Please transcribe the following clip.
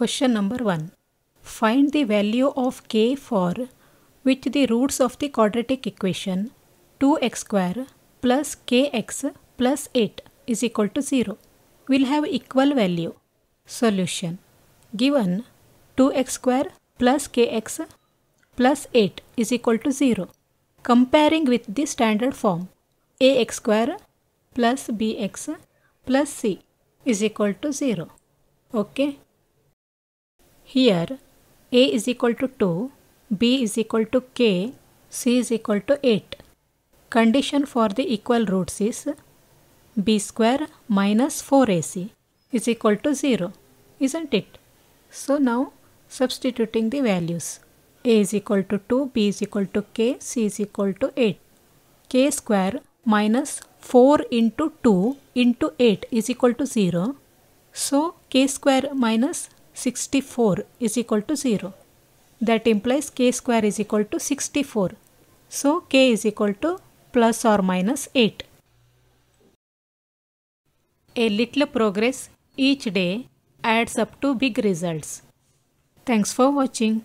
Question number 1. Find the value of k for which the roots of the quadratic equation 2x square plus kx plus 8 is equal to 0 will have equal value. Solution. Given 2x square plus kx plus 8 is equal to 0. Comparing with the standard form ax square plus bx plus c is equal to 0. Okay. Here a is equal to 2, b is equal to k, c is equal to 8. Condition for the equal roots is b square minus 4ac is equal to 0, isn't it? So now substituting the values a is equal to 2, b is equal to k, c is equal to 8. k square minus 4 into 2 into 8 is equal to 0. So k square minus 64 is equal to 0. That implies k square is equal to 64. So k is equal to plus or minus 8. A little progress each day adds up to big results. Thanks for watching.